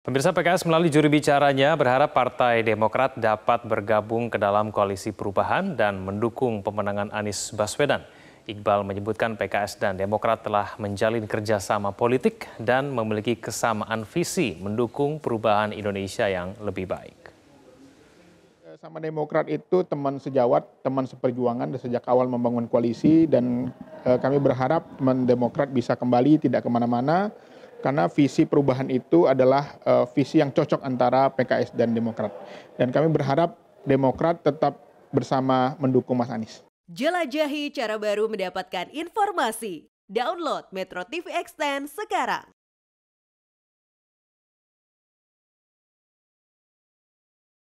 Pemirsa PKS melalui juri bicaranya berharap Partai Demokrat dapat bergabung ke dalam koalisi perubahan dan mendukung pemenangan Anies Baswedan. Iqbal menyebutkan PKS dan Demokrat telah menjalin kerjasama politik dan memiliki kesamaan visi mendukung perubahan Indonesia yang lebih baik. Sama Demokrat itu teman sejawat, teman seperjuangan sejak awal membangun koalisi dan eh, kami berharap teman Demokrat bisa kembali tidak kemana-mana karena visi perubahan itu adalah uh, visi yang cocok antara PKS dan Demokrat. Dan kami berharap Demokrat tetap bersama mendukung Mas Anies. Jelajahi cara baru mendapatkan informasi. Download Metro TV Extend sekarang.